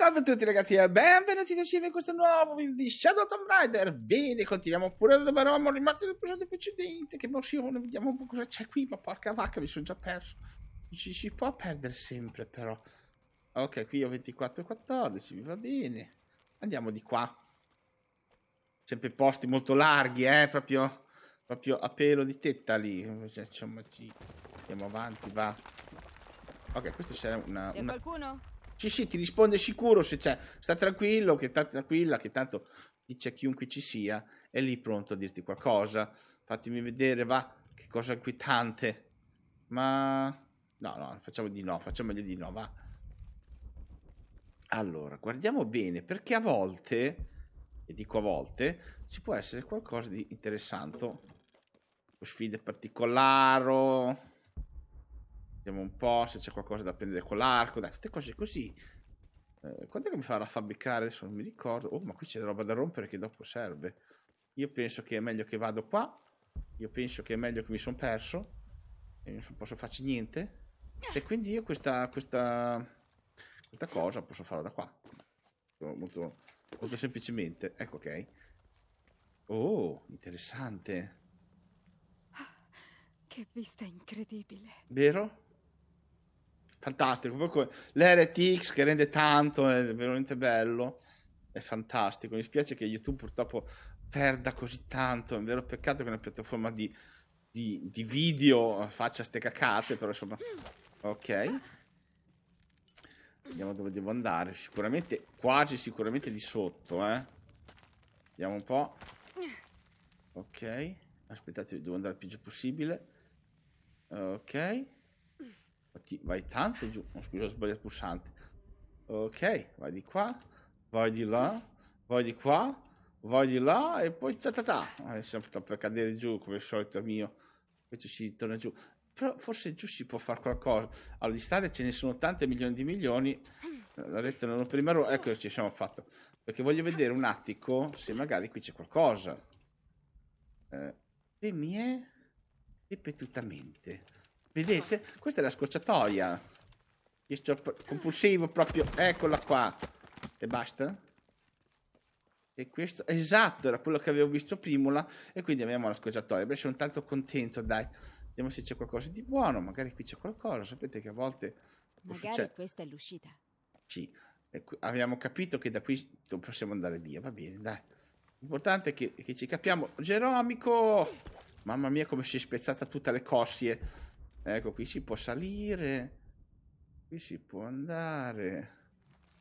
Salve a tutti ragazzi e benvenuti da Silvia in questo nuovo video di Shadow Tomb Raider Bene, continuiamo pure dove eravamo rimasti nel episodio precedente Che emozione, vediamo un po' cosa c'è qui Ma porca vacca, mi sono già perso Ci si può perdere sempre però Ok, qui ho 24 e 14, mi va bene Andiamo di qua Sempre posti molto larghi, eh, proprio, proprio a pelo di tetta lì Andiamo avanti, va Ok, questo c'è una... C'è una... qualcuno? Sì, sì, ti risponde sicuro se c'è. Sta tranquillo, che tanto tranquilla, che tanto c'è chiunque ci sia, è lì pronto a dirti qualcosa. Fatemi vedere, va, che cosa inquietante. Ma no, no, facciamo di no, facciamogli di no, va. Allora, guardiamo bene, perché a volte, e dico a volte, ci può essere qualcosa di interessante. Sfide particolari Vediamo un po' se c'è qualcosa da prendere con l'arco. Dai, tutte cose così. Eh, quanto è che mi farà fabbricare? Adesso non mi ricordo. Oh, ma qui c'è roba da rompere che dopo serve. Io penso che è meglio che vado qua. Io penso che è meglio che mi sono perso. E non posso farci niente. E quindi io questa, questa, questa cosa posso farla da qua. Molto, molto semplicemente. Ecco, ok. Oh, interessante. Ah, che vista incredibile. Vero? fantastico. Proprio l'RTX che rende tanto, è veramente bello. È fantastico. Mi spiace che YouTube purtroppo perda così tanto. È un vero peccato che una piattaforma di, di, di video faccia ste cacate, però insomma. Ok. Vediamo dove devo andare. Sicuramente, quasi sicuramente di sotto, eh. Vediamo un po'. Ok. Aspettate, devo andare il più giù possibile. Ok. Infatti vai tanto giù. Oh, scusa, ho sbagliato il pulsante. Ok, vai di qua, vai di là, vai di qua, vai di là e poi ta ta ta. Eh, Adesso sta per cadere giù come al solito mio. Invece si torna giù. Però forse giù si può fare qualcosa. All'istante ce ne sono tante milioni di milioni. La rete non prima ruota. Ecco, ci siamo fatto. Perché voglio vedere un attico se magari qui c'è qualcosa. Eh, mi è ripetutamente. Vedete? Questa è la scorciatoia. Compulsivo proprio. Eccola qua. E basta? E questo, esatto, era quello che avevo visto prima. E quindi abbiamo la scorciatoia. Beh, sono tanto contento, dai. Vediamo se c'è qualcosa di buono. Magari qui c'è qualcosa. Sapete che a volte. Magari succede. questa è l'uscita. Sì, qui, abbiamo capito che da qui possiamo andare via. Va bene, dai. L'importante è che, che ci capiamo. Geromico! Mamma mia, come si è spezzata tutte le cosse. Ecco, qui si può salire. Qui si può andare.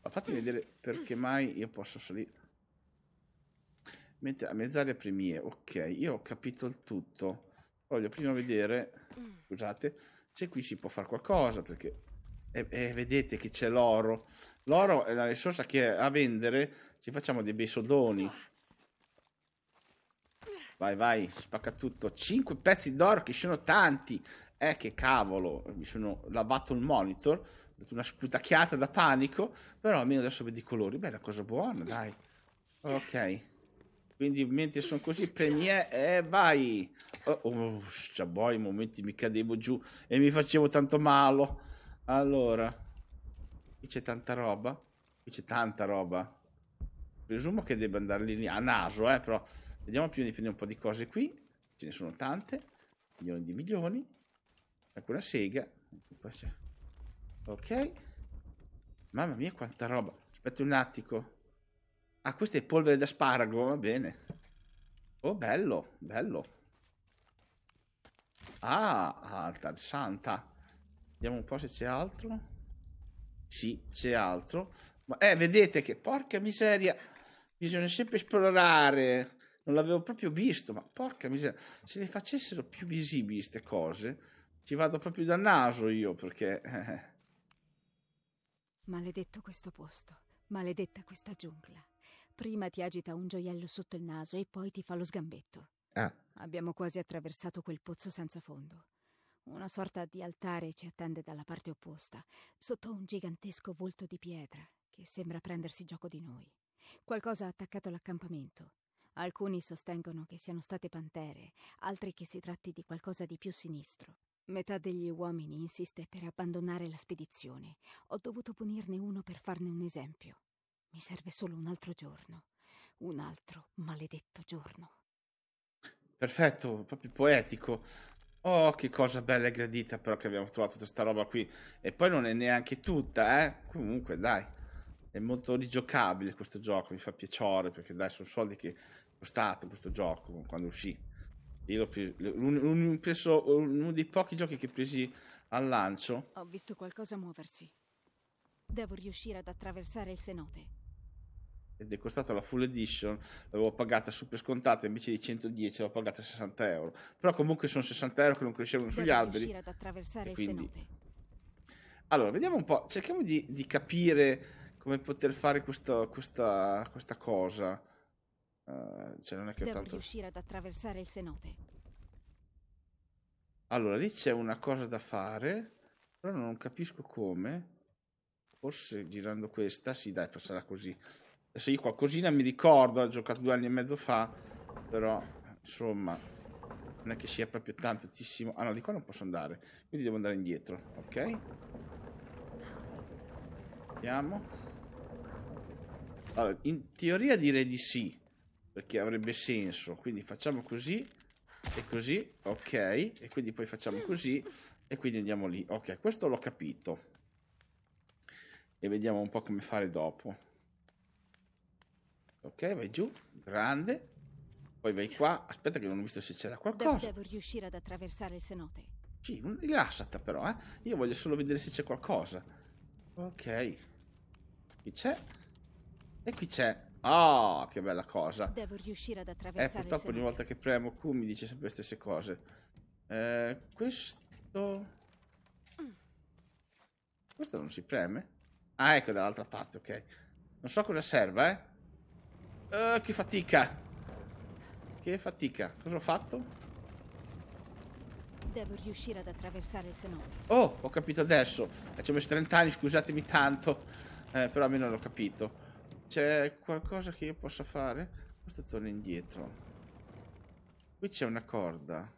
Ma fatemi vedere perché mai io posso salire. Mentre a mezz'aria premiere. Ok, io ho capito il tutto. Voglio prima vedere, scusate, se qui si può fare qualcosa perché eh, eh, vedete che c'è l'oro. L'oro è la risorsa che a vendere ci facciamo dei bei soldoni. Vai, vai, spacca tutto. 5 pezzi d'oro che sono tanti eh che cavolo, mi sono lavato il monitor, una sputacchiata da panico, però almeno adesso vedi i colori, beh è una cosa buona, dai. Ok. Quindi mentre sono così, premiere eh, vai. Oh, oh cioè, i momenti mi cadevo giù e mi facevo tanto malo. Allora, qui c'è tanta roba. Qui c'è tanta roba. Presumo che debba andare lì a naso, eh, però. Vediamo più, ne prende un po' di cose qui. Ce ne sono tante. Milioni di milioni. Ecco una sega. Ok. Mamma mia quanta roba. Aspetta un attimo. Ah, questa è polvere d'asparago, va bene. Oh, bello, bello. Ah, alta, santa. Vediamo un po' se c'è altro. Sì, c'è altro. Ma, eh, vedete che, porca miseria, bisogna sempre esplorare. Non l'avevo proprio visto, ma porca miseria. Se le facessero più visibili queste cose ci vado proprio dal naso io perché... Eh. Maledetto questo posto, maledetta questa giungla. Prima ti agita un gioiello sotto il naso e poi ti fa lo sgambetto. Ah. Abbiamo quasi attraversato quel pozzo senza fondo. Una sorta di altare ci attende dalla parte opposta, sotto un gigantesco volto di pietra che sembra prendersi gioco di noi. Qualcosa ha attaccato l'accampamento. Alcuni sostengono che siano state pantere, altri che si tratti di qualcosa di più sinistro. Metà degli uomini insiste per abbandonare la spedizione. Ho dovuto punirne uno per farne un esempio. Mi serve solo un altro giorno. Un altro maledetto giorno. Perfetto, proprio poetico. Oh, che cosa bella e gradita però che abbiamo trovato questa roba qui. E poi non è neanche tutta, eh? Comunque, dai. È molto rigiocabile questo gioco, mi fa piacere perché dai, sono soldi che è costato questo gioco quando uscì. Io l'ho preso, uno dei pochi giochi che presi al lancio. Ho visto qualcosa muoversi. Devo riuscire ad attraversare il cenote. Ed è costato la full edition, l'avevo pagata super scontata invece di 110 l'avevo pagata 60 euro. Però comunque sono 60 euro che non crescevano sugli alberi. Devo riuscire ad attraversare il quindi... Allora, vediamo un po', cerchiamo di, di capire come poter fare questa, questa, questa cosa. Eh, cioè non è che Devo tanto... riuscire ad attraversare il cenote. Allora, lì c'è una cosa da fare, però non capisco come. Forse girando questa, sì dai, passerà così. Adesso io qualcosina mi ricordo, ho giocato due anni e mezzo fa, però insomma, non è che sia proprio tantissimo. Ah no, di qua non posso andare, quindi devo andare indietro, ok? Vediamo. Allora, in teoria direi di sì perché avrebbe senso quindi facciamo così e così ok e quindi poi facciamo così e quindi andiamo lì ok questo l'ho capito e vediamo un po' come fare dopo ok vai giù grande poi vai qua aspetta che non ho visto se c'era qualcosa devo riuscire ad attraversare il cenote sì rilassata però eh io voglio solo vedere se c'è qualcosa ok qui c'è e qui c'è Ah, oh, che bella cosa. Devo riuscire ad eh, attraversare eh, purtroppo ogni volta che premo Q mi dice sempre le stesse cose. Eh, questo... Mm. Questo non si preme? Ah, ecco, dall'altra parte, ok. Non so cosa serva, eh. Uh, che fatica. Che fatica. Cosa ho fatto? Devo riuscire ad attraversare se no. Oh, ho capito adesso. Eh, ci ho messo 30 anni, scusatemi tanto. Eh, però almeno l'ho capito. C'è qualcosa che io possa fare? Questo torna indietro. Qui c'è una corda.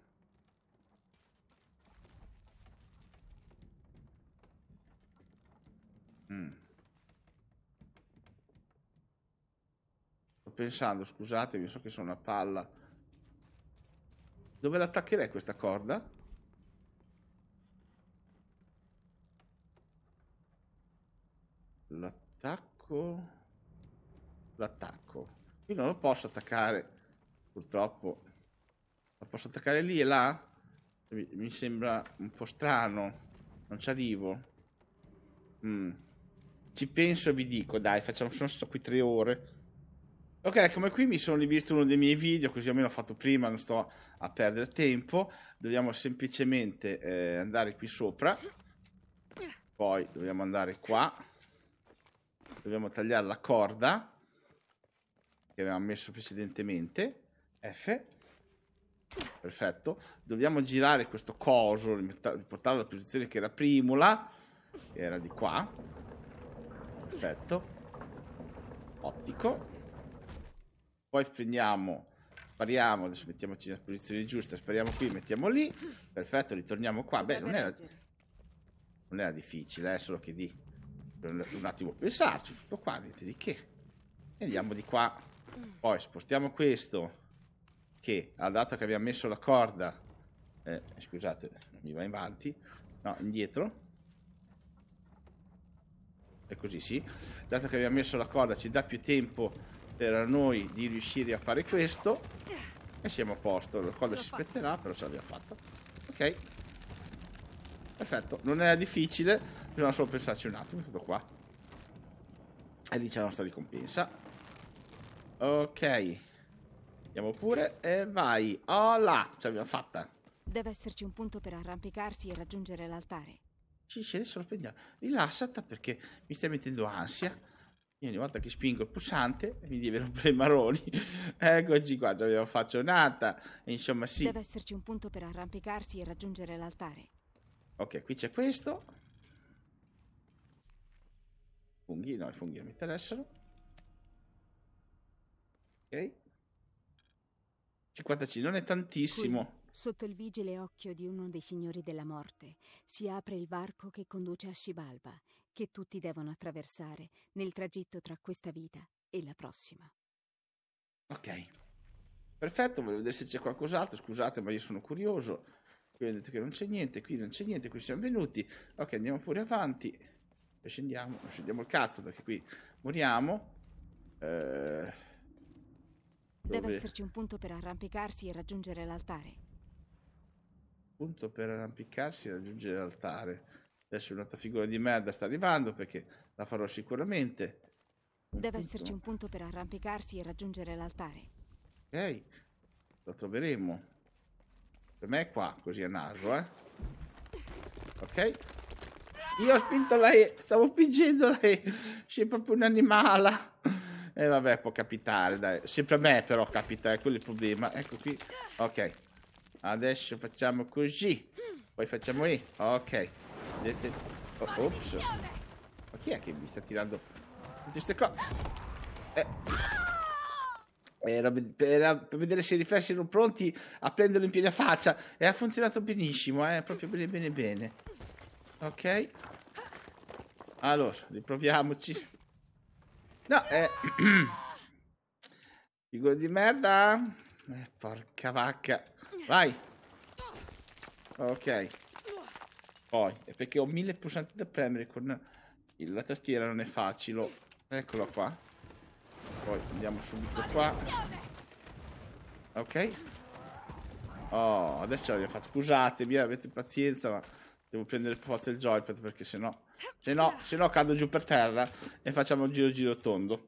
Mm. Sto pensando, scusatevi, so che sono una palla. Dove l'attaccherei questa corda? L'attacco l'attacco. Io non lo posso attaccare, purtroppo. Lo posso attaccare lì e là? Mi sembra un po' strano. Non ci arrivo. Mm. Ci penso e vi dico, dai, facciamo, sono stato qui tre ore. Ok, come qui mi sono rivisto uno dei miei video, così almeno ho fatto prima, non sto a perdere tempo. Dobbiamo semplicemente eh, andare qui sopra. Poi dobbiamo andare qua. Dobbiamo tagliare la corda che avevamo messo precedentemente, F, perfetto, dobbiamo girare questo coso, riportarlo alla posizione che era primula, che era di qua, perfetto, ottico, poi prendiamo, spariamo, adesso mettiamoci nella posizione giusta, spariamo qui, mettiamo lì, perfetto, ritorniamo qua, beh non era, non era difficile, è eh, solo che di, un attimo pensarci, tutto qua, niente di che, E andiamo di qua, poi spostiamo questo che dato che abbiamo messo la corda, eh, scusate, non mi va in avanti, no, indietro. E così sì. Dato che abbiamo messo la corda ci dà più tempo per noi di riuscire a fare questo. E siamo a posto. La corda si spetterà, però ce l'abbiamo fatta. Ok. Perfetto, non era difficile, bisogna solo pensarci un attimo, tutto qua. E lì c'è la nostra ricompensa. Ok. Andiamo pure e vai. Oh là, ce l'abbiamo fatta. Deve esserci un punto per arrampicarsi e raggiungere l'altare. Sì, sì, adesso lo prendiamo. Rilassata perché mi stai mettendo ansia. Io ogni volta che spingo il pulsante mi devi rompere i maroni. Eccoci qua, ce l'abbiamo faccionata. un'altra. insomma, sì. Deve esserci un punto per arrampicarsi e raggiungere l'altare. Ok, qui c'è questo. Funghi, no, i funghi non mi interessano. Ok. 55, non è tantissimo. Qui, sotto il vigile occhio di uno dei signori della morte, si apre il varco che conduce a Shibalba, che tutti devono attraversare nel tragitto tra questa vita e la prossima. Ok. Perfetto, voglio vedere se c'è qualcos'altro. Scusate, ma io sono curioso. Qui ho detto che non c'è niente, qui non c'è niente, qui siamo venuti. Ok, andiamo pure avanti. E scendiamo, scendiamo il cazzo perché qui moriamo. Eh... Deve esserci un punto per arrampicarsi e raggiungere l'altare. Punto per arrampicarsi e raggiungere l'altare. Adesso un'altra figura di merda sta arrivando perché la farò sicuramente. Un Deve punto. esserci un punto per arrampicarsi e raggiungere l'altare. Ok, lo troveremo. Per me è qua, così a naso, eh. Ok. Io ho spinto lei, stavo spingendo lei. C'è proprio un animale. E eh, vabbè, può capitare, dai. Sempre a me però capita, eh, è quello il problema. Ecco qui. Ok. Adesso facciamo così. Poi facciamo E. Ok. Vedete? Oh, ops. Ma chi è che mi sta tirando tutte queste cose? Eh. Era per, vedere se i riflessi erano pronti a prenderlo in piena faccia. E ha funzionato benissimo, eh. Proprio bene, bene, bene. Ok. Allora, riproviamoci. No, eh... Figura di merda? Eh, porca vacca. Vai. Ok. Poi, è perché ho mille pulsanti da premere con la tastiera, non è facile. Eccolo qua. Poi andiamo subito qua. Ok. Oh, adesso l'abbiamo fatto. Scusatemi, avete pazienza, ma Devo prendere forza il joypad perché sennò, sennò, sennò cado giù per terra e facciamo un giro giro tondo.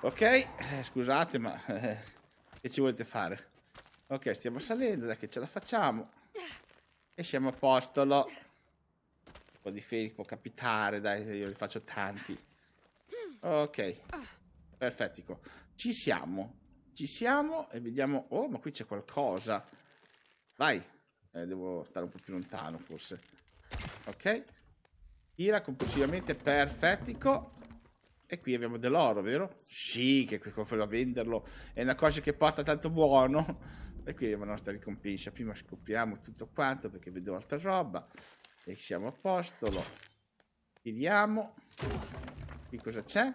Ok, eh, scusate ma eh, che ci volete fare? Ok, stiamo salendo, dai che ce la facciamo. E siamo a postolo. Un po' di fake può capitare, dai, io li faccio tanti. Ok, perfetto. Ci siamo, ci siamo e vediamo... Oh, ma qui c'è qualcosa. Vai. Eh, devo stare un po' più lontano forse. Ok. Tira complessivamente perfettico. E qui abbiamo dell'oro, vero? Sì, che quello a venderlo è una cosa che porta tanto buono. E qui abbiamo la nostra ricompensa. Prima scopriamo tutto quanto perché vedo altra roba. E siamo a posto. Lo tiriamo. Qui cosa c'è?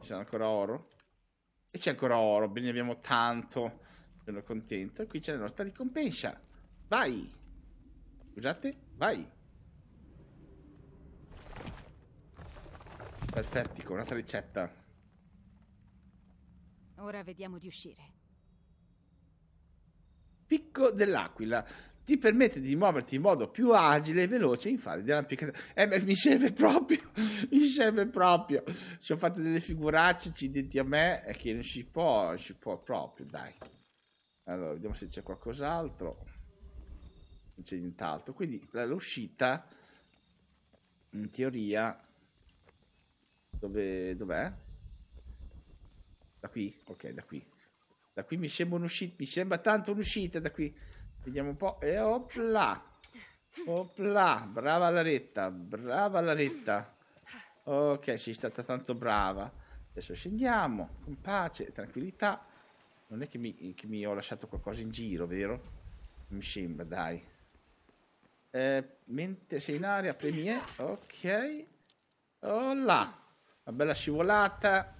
Ci sono ancora oro. E c'è ancora oro. Bene, abbiamo tanto. Sono contento. E qui c'è la nostra ricompensa. Vai! Scusate, vai. Perfetti, con un'altra ricetta. Ora vediamo di uscire. Picco dell'Aquila ti permette di muoverti in modo più agile e veloce in fase di arrampicata. Eh, beh, mi serve proprio, mi serve proprio. Ci ho fatto delle figuracce, accidenti a me, è che non si può, non si può proprio, dai. Allora, vediamo se c'è qualcos'altro non c'è nient'altro. Quindi l'uscita, in teoria, dove, dov'è? Da qui? Ok, da qui. Da qui mi sembra un'uscita, mi sembra tanto un'uscita da qui. Vediamo un po'. E opla! Opla! Brava Laretta, brava Laretta. Ok, sei stata tanto brava. Adesso scendiamo, con pace, tranquillità. Non è che mi, che mi ho lasciato qualcosa in giro, vero? Mi sembra, dai. Eh, mentre sei in aria, premi E. Eh. Ok. Oh là. Una bella scivolata.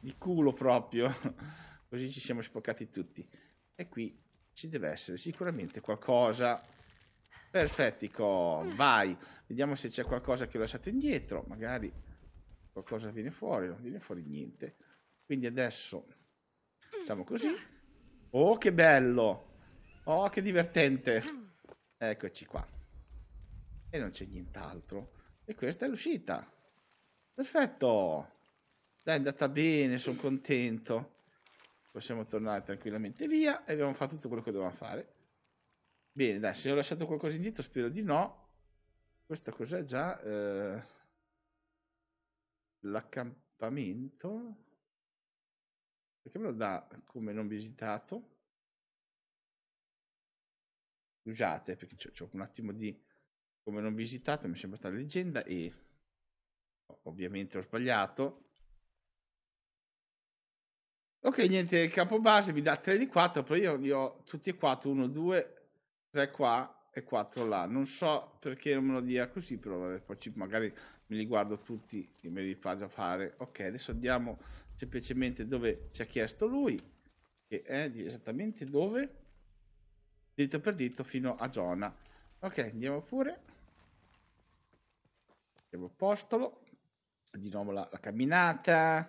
Di culo proprio. Così ci siamo spoccati tutti. E qui ci deve essere sicuramente qualcosa. Perfettico. Vai. Vediamo se c'è qualcosa che ho lasciato indietro. Magari qualcosa viene fuori. Non viene fuori niente. Quindi adesso facciamo così. Oh, che bello. Oh, che divertente. Eccoci qua. E non c'è nient'altro. E questa è l'uscita. Perfetto. è andata bene, sono contento. Possiamo tornare tranquillamente via e abbiamo fatto tutto quello che dovevamo fare. Bene, dai, se ho lasciato qualcosa in dito spero di no. Questa cos'è già? Eh, l'accampamento? Perché me lo dà come non visitato? scusate perché c'è un attimo di come non visitato mi sembra stata leggenda e ovviamente ho sbagliato ok niente il capo base mi dà 3 di 4 però io li ho tutti e 4 1 2 3 qua e 4 là non so perché non me lo dia così però vabbè, poi magari me li guardo tutti e me li fa già fare ok adesso andiamo semplicemente dove ci ha chiesto lui che è esattamente dove dito per dito fino a zona. Ok, andiamo pure. Siamo a postolo. Di nuovo la, la camminata.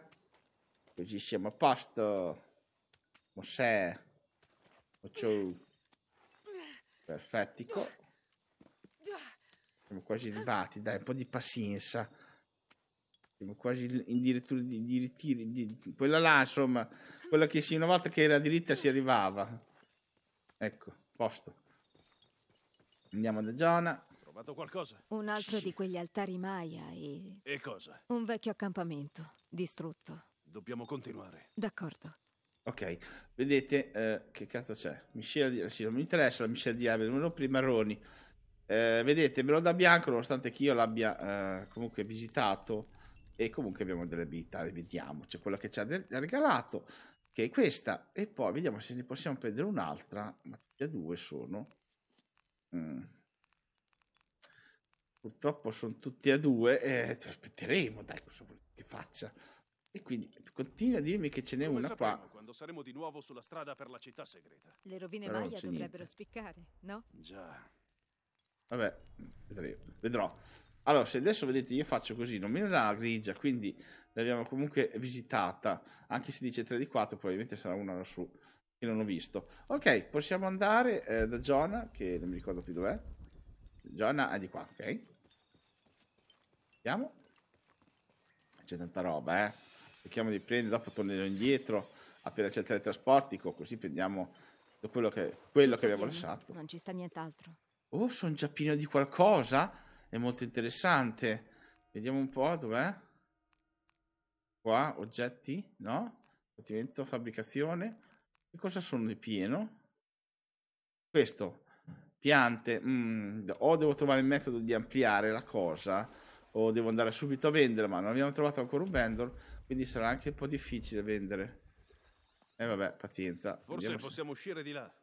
Così siamo a posto. Mosè. Occiu. Perfetto. Siamo quasi arrivati, dai, un po' di pazienza. Siamo quasi addirittura di, di ritiri. Di, quella là, insomma, quella che si, una volta che era diritta si arrivava. Ecco. Posto. Andiamo da Giona. Trovato qualcosa? Un altro sì. di quegli altari Maya e... E cosa? Un vecchio accampamento, distrutto. Dobbiamo continuare. D'accordo. Ok, vedete eh, che cazzo c'è? Miscela di... Sì, non mi interessa la miscela di Ave, numero prima Roni. Eh, vedete, me lo da bianco, nonostante che io l'abbia eh, comunque visitato. E comunque abbiamo delle abilità, vediamo. C'è quella che ci ha regalato che è questa e poi vediamo se ne possiamo prendere un'altra ma tutte e due sono mm. purtroppo sono tutti e due e eh, aspetteremo dai cosa che faccia e quindi continua a dirmi che ce n'è Come una qua. quando saremo di nuovo sulla strada per la città segreta. Le rovine Però Maya dovrebbero niente. spiccare, no? Già. Vabbè, vedremo. vedrò. Allora, se adesso vedete io faccio così, non mi dà la grigia, quindi l'abbiamo comunque visitata, anche se dice 3 di 4, probabilmente sarà una lassù che non ho visto. Ok, possiamo andare eh, da Giona, che non mi ricordo più dov'è. Giona è di qua, ok. Andiamo. C'è tanta roba, eh. Cerchiamo di prendere, dopo tornerò indietro appena c'è il teletrasportico, così prendiamo quello che, quello che abbiamo lasciato. Non ci sta nient'altro. Oh, sono già pieno di qualcosa. È molto interessante. Vediamo un po' dov'è. Qua, oggetti, no? Battimento, fabbricazione. Che cosa sono di pieno? Questo, piante. Mm, o devo trovare il metodo di ampliare la cosa, o devo andare subito a vendere, ma non abbiamo trovato ancora un vendor, quindi sarà anche un po' difficile vendere. E eh, vabbè, pazienza. Forse Andiamo possiamo se... uscire di là.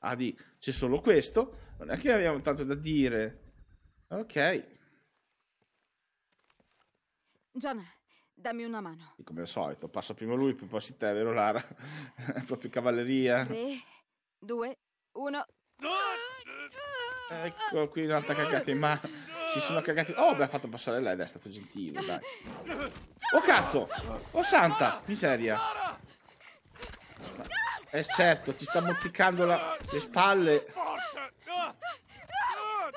Ah, di... c'è solo questo. Non è che abbiamo tanto da dire. Ok. John, Dammi una mano. come al solito, passa prima lui, poi passi te, vero Lara? È proprio cavalleria. 3, 2, 1. Ecco qui un'altra cagata in mano. Si sono cagati. Oh, beh, ha fatto passare lei, dai, è stato gentile, dai. Oh cazzo! Oh santa! Miseria! Eh certo, ci sta mozzicando la... le spalle. Forza! Oh,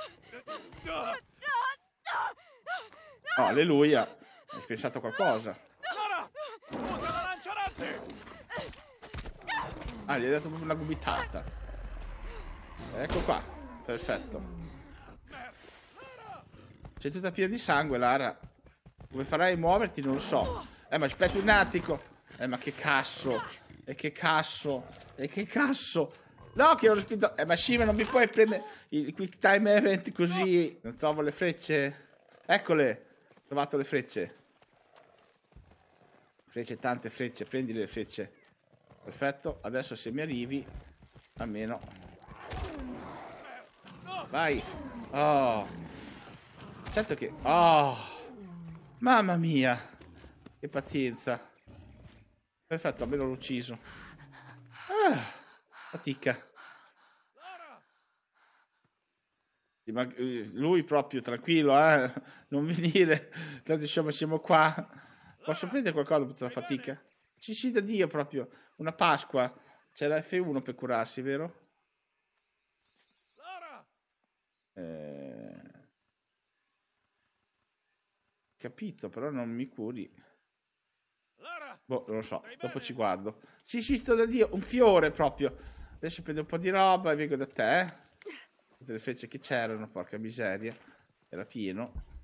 no! Alleluia! Hai pensato qualcosa? Clara! Usa la lanciarazzi! Ah, gli hai dato proprio una gomitata. Ecco qua. Perfetto. C'è tutta piena di sangue, Lara. Come farai a muoverti? Non lo so. Eh, ma aspetta un attimo. Eh, ma che cazzo. E eh, che cazzo. E eh, che cazzo. No, che ho respinto. Eh, ma Shiva, non mi puoi prendere il quick time event così. Non trovo le frecce. Eccole. Ho trovato le frecce. Frecce, tante frecce, prendi le frecce. Perfetto, adesso se mi arrivi, almeno... Vai! Oh! Certo che... Oh! Mamma mia! Che pazienza! Perfetto, almeno l'ho ucciso. Ah, fatica. Lui proprio tranquillo, eh? Non venire. Tanto siamo qua Posso prendere qualcosa per tutta la fatica? Ci si da Dio proprio. Una Pasqua. C'è la F1 per curarsi, vero? Eh... Capito, però non mi curi. Boh, non lo so, dopo ci guardo. Sì, sì, sto da Dio, un fiore proprio. Adesso prendo un po' di roba e vengo da te. Eh. Tutte le fece che c'erano, porca miseria. Era pieno.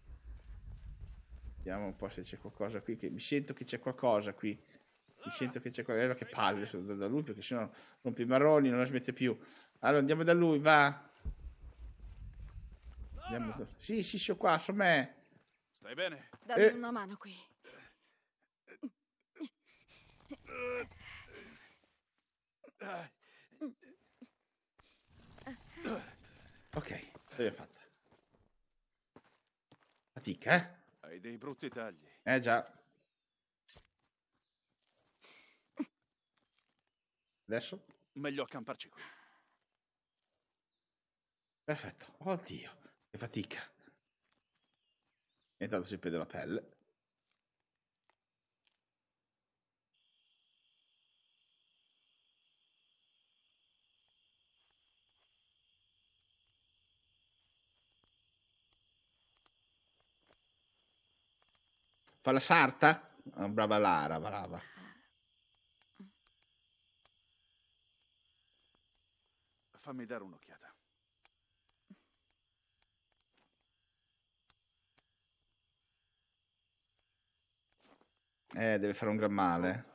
Vediamo un po' se c'è qualcosa qui. Che... Mi sento che c'è qualcosa qui. Mi sento che c'è qualcosa. Eh, che palle, sono da lui perché sennò rompe i marroni, non la smette più. Allora andiamo da lui, va. Andiamo. Sì, sì, sono qua, sono me. Stai bene? Dammi eh. una mano qui. Ok, l'abbiamo fatta. Fatica, eh? Hai dei brutti tagli. Eh già. Adesso? Meglio accamparci qui. Perfetto. Oddio, che fatica. E tanto si prende la pelle. Fa la sarta? Ah, brava Lara, brava. Fammi dare un'occhiata. Eh, deve fare un gran male.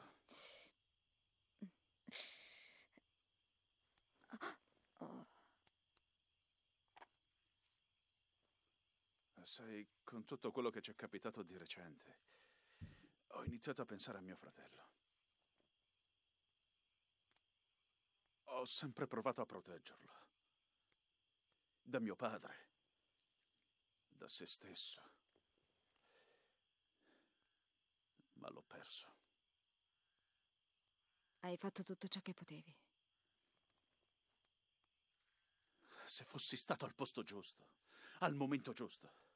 sai, con tutto quello che ci è capitato di recente, ho iniziato a pensare a mio fratello. Ho sempre provato a proteggerlo. Da mio padre. Da se stesso. Ma l'ho perso. Hai fatto tutto ciò che potevi. Se fossi stato al posto giusto, al momento giusto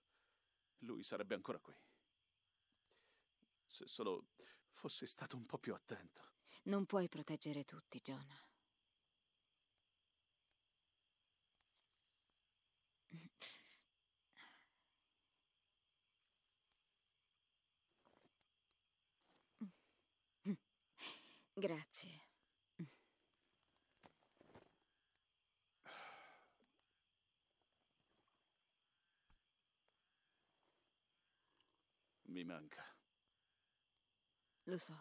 lui sarebbe ancora qui. Se solo fossi stato un po' più attento. Non puoi proteggere tutti, John. Grazie. Lo so.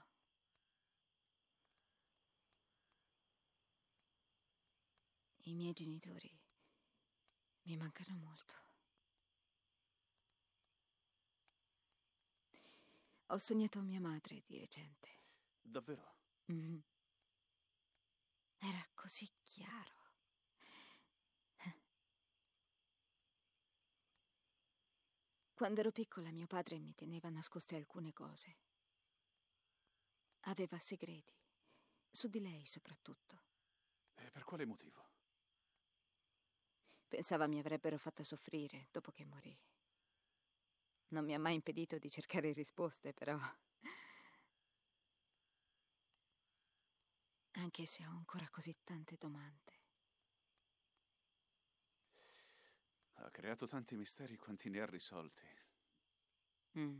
I miei genitori mi mancano molto. Ho sognato mia madre di recente. Davvero? Mm-hmm. Era così chiaro. Quando ero piccola mio padre mi teneva nascoste alcune cose. Aveva segreti, su di lei soprattutto. E eh, per quale motivo? Pensava mi avrebbero fatta soffrire dopo che morì. Non mi ha mai impedito di cercare risposte, però. Anche se ho ancora così tante domande. Ha creato tanti misteri quanti ne ha risolti. Mm.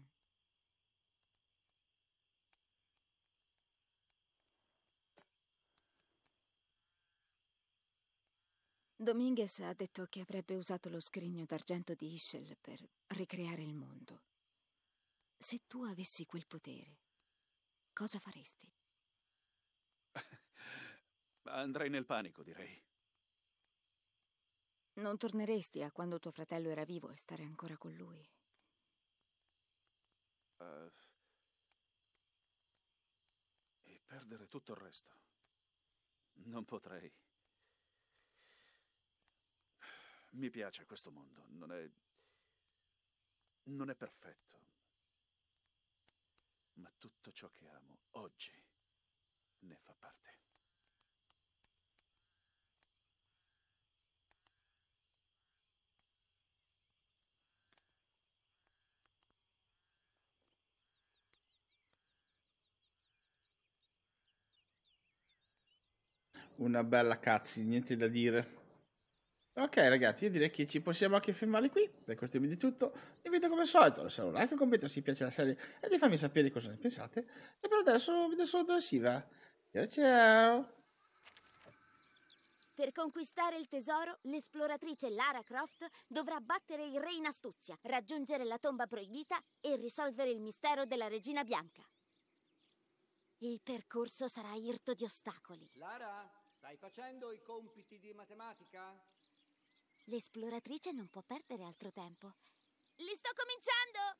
Dominguez ha detto che avrebbe usato lo scrigno d'argento di Ischel per ricreare il mondo. Se tu avessi quel potere, cosa faresti? Andrei nel panico, direi. Non torneresti a quando tuo fratello era vivo e stare ancora con lui? Uh, e perdere tutto il resto. Non potrei. Mi piace questo mondo, non è... non è perfetto. Ma tutto ciò che amo oggi ne fa parte. Una bella cazzi, niente da dire. Ok ragazzi, io direi che ci possiamo anche fermare qui, per questo di tutto, vi invito come al solito a lasciare un like, un commento se vi piace la serie e di farmi sapere cosa ne pensate, e per adesso vi do solo dove si va. Ciao ciao! Per conquistare il tesoro, l'esploratrice Lara Croft dovrà battere il re in astuzia, raggiungere la tomba proibita e risolvere il mistero della regina bianca. Il percorso sarà irto di ostacoli. Lara, stai facendo i compiti di matematica? L'esploratrice non può perdere altro tempo. Li sto cominciando!